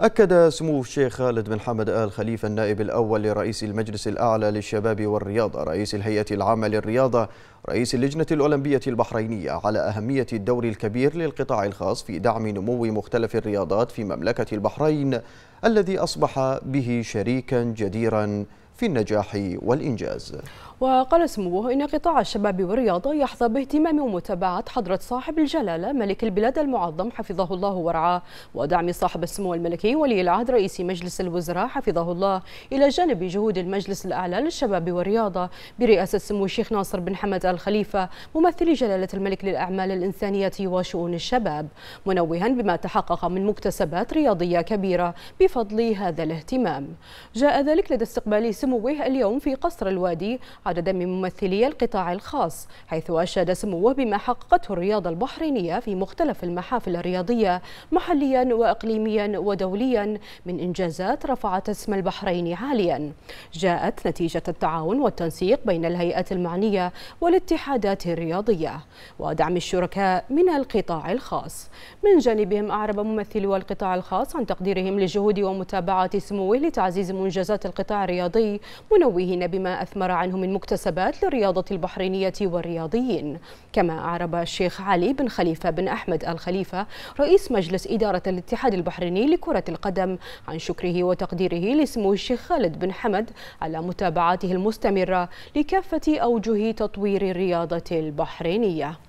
أكد سمو الشيخ خالد بن حمد آل خليفة النائب الأول لرئيس المجلس الأعلى للشباب والرياضة رئيس الهيئة العامة للرياضة رئيس اللجنة الأولمبية البحرينية على أهمية الدور الكبير للقطاع الخاص في دعم نمو مختلف الرياضات في مملكة البحرين الذي أصبح به شريكا جديرا في النجاح والإنجاز وقال سموه إن قطاع الشباب والرياضة يحظى باهتمام ومتابعة حضرة صاحب الجلالة ملك البلاد المعظم حفظه الله ورعاه ودعم صاحب السمو الملكي ولي العهد رئيس مجلس الوزراء حفظه الله إلى جانب جهود المجلس الأعلى للشباب والرياضة برئاسة سمو الشيخ ناصر بن حمد الخليفة ممثل جلالة الملك للأعمال الإنسانية وشؤون الشباب منوها بما تحقق من مكتسبات رياضية كبيرة بفضل هذا الاهتمام جاء ذلك لدى استقبال سمو سموه اليوم في قصر الوادي عددا من ممثلي القطاع الخاص حيث أشاد سموه بما حققته الرياضة البحرينية في مختلف المحافل الرياضية محليا وإقليميا ودوليا من إنجازات رفعت اسم البحرين عاليا جاءت نتيجة التعاون والتنسيق بين الهيئات المعنية والاتحادات الرياضية ودعم الشركاء من القطاع الخاص من جانبهم أعرب ممثلو القطاع الخاص عن تقديرهم لجهود ومتابعة سموه لتعزيز منجزات القطاع الرياضي منوهين بما أثمر عنه من مكتسبات للرياضة البحرينية والرياضيين كما أعرب الشيخ علي بن خليفة بن أحمد الخليفة رئيس مجلس إدارة الاتحاد البحريني لكرة القدم عن شكره وتقديره لسمو الشيخ خالد بن حمد على متابعاته المستمرة لكافة أوجه تطوير الرياضة البحرينية